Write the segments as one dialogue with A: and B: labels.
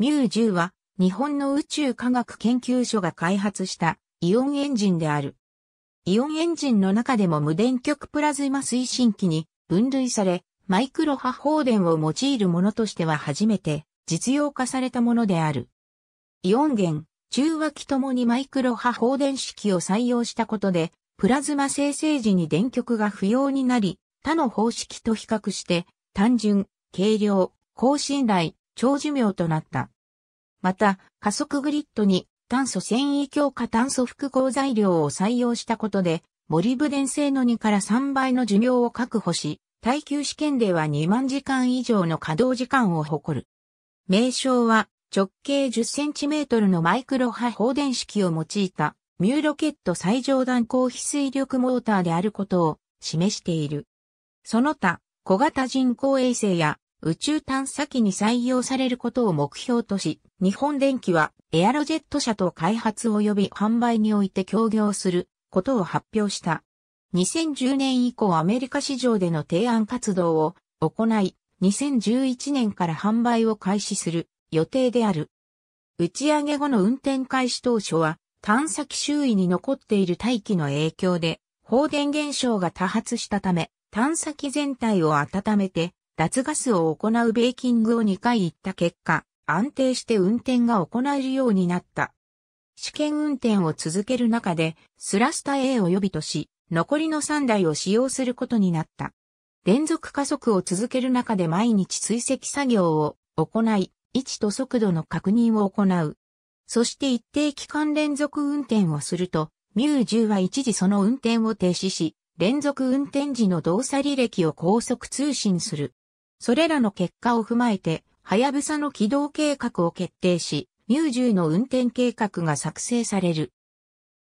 A: ミュー10は日本の宇宙科学研究所が開発したイオンエンジンである。イオンエンジンの中でも無電極プラズマ推進機に分類され、マイクロ波放電を用いるものとしては初めて実用化されたものである。イオン源、中和機ともにマイクロ波放電式を採用したことで、プラズマ生成時に電極が不要になり、他の方式と比較して、単純、軽量、高信頼、長寿命となった。また、加速グリッドに炭素繊維強化炭素複合材料を採用したことで、モリブデン製の2から3倍の寿命を確保し、耐久試験では2万時間以上の稼働時間を誇る。名称は直径10センチメートルのマイクロ波放電式を用いたミューロケット最上段高非水力モーターであることを示している。その他、小型人工衛星や宇宙探査機に採用されることを目標とし、日本電機はエアロジェット社と開発及び販売において協業することを発表した。2010年以降アメリカ市場での提案活動を行い、2011年から販売を開始する予定である。打ち上げ後の運転開始当初は、探査機周囲に残っている大気の影響で、放電現象が多発したため、探査機全体を温めて、脱ガスを行うベーキングを2回行った結果、安定して運転が行えるようになった。試験運転を続ける中で、スラスタ A を予備とし、残りの3台を使用することになった。連続加速を続ける中で毎日追跡作業を行い、位置と速度の確認を行う。そして一定期間連続運転をすると、ミュー10は一時その運転を停止し、連続運転時の動作履歴を高速通信する。それらの結果を踏まえて、はやぶさの軌道計画を決定し、ミュージュの運転計画が作成される。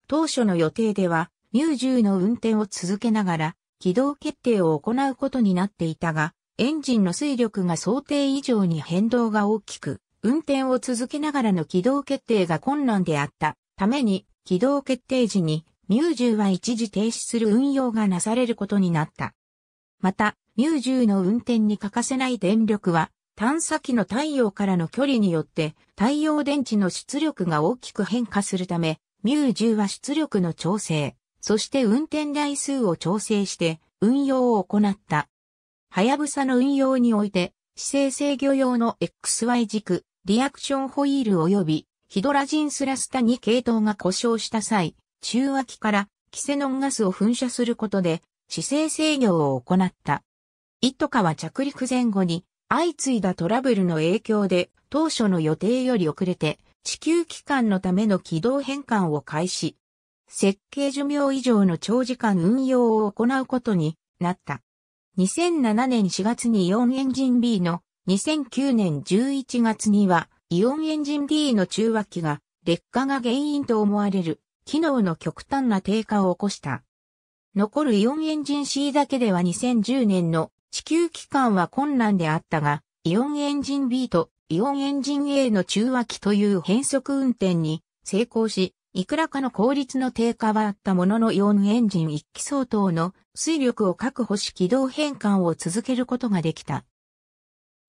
A: 当初の予定では、ミュージュの運転を続けながら、軌道決定を行うことになっていたが、エンジンの水力が想定以上に変動が大きく、運転を続けながらの軌道決定が困難であったために、軌道決定時にミュージュは一時停止する運用がなされることになった。また、ミュージューの運転に欠かせない電力は、探査機の太陽からの距離によって太陽電池の出力が大きく変化するため、ミュージュは出力の調整、そして運転台数を調整して運用を行った。はやぶさの運用において、姿勢制御用の XY 軸、リアクションホイール及びヒドラジンスラスタに系統が故障した際、中脇からキセノンガスを噴射することで姿勢制御を行った。ットカは着陸前後に相次いだトラブルの影響で当初の予定より遅れて地球機関のための軌道変換を開始。設計寿命以上の長時間運用を行うことになった。2007年4月にイオンエンジン B の2009年11月にはイオンエンジン D の中和機が劣化が原因と思われる機能の極端な低下を起こした。残るイオンエンジン C だけでは2010年の地球期間は困難であったが、イオンエンジン B とイオンエンジン A の中和機という変速運転に成功し、いくらかの効率の低下はあったもののイオンエンジン1機相当の水力を確保し軌道変換を続けることができた。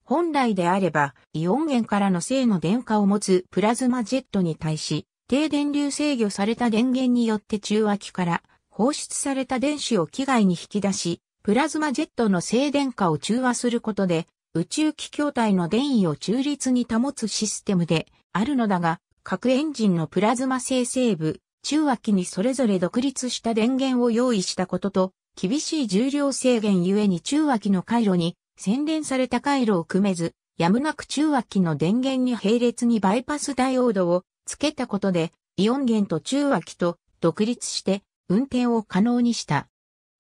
A: 本来であれば、イオン源からの正の電荷を持つプラズマジェットに対し、低電流制御された電源によって中和機から放出された電子を機外に引き出し、プラズマジェットの静電化を中和することで、宇宙気境体の電位を中立に保つシステムであるのだが、各エンジンのプラズマ生成部、中和機にそれぞれ独立した電源を用意したことと、厳しい重量制限ゆえに中和機の回路に洗練された回路を組めず、やむなく中和機の電源に並列にバイパスダイオードを付けたことで、イオン源と中和機と独立して運転を可能にした。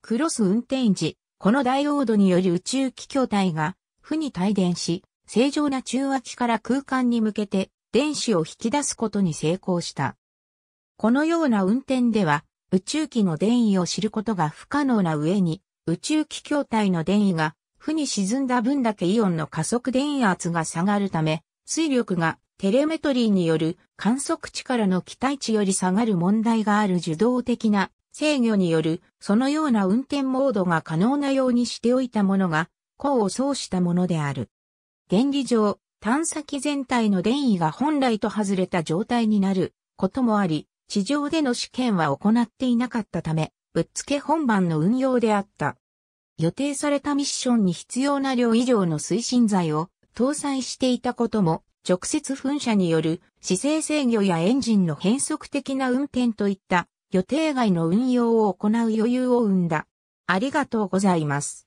A: クロス運転時、このダイオードにより宇宙気筐体が、負に帯電し、正常な中和から空間に向けて、電子を引き出すことに成功した。このような運転では、宇宙機の電位を知ることが不可能な上に、宇宙気筐体の電位が、負に沈んだ分だけイオンの加速電圧が下がるため、水力がテレメトリーによる観測値からの期待値より下がる問題がある受動的な制御による、そのような運転モードが可能なようにしておいたものが、功を奏したものである。原理上、探査機全体の電位が本来と外れた状態になることもあり、地上での試験は行っていなかったため、ぶっつけ本番の運用であった。予定されたミッションに必要な量以上の推進剤を搭載していたことも、直接噴射による姿勢制御やエンジンの変則的な運転といった予定外の運用を行う余裕を生んだ。ありがとうございます。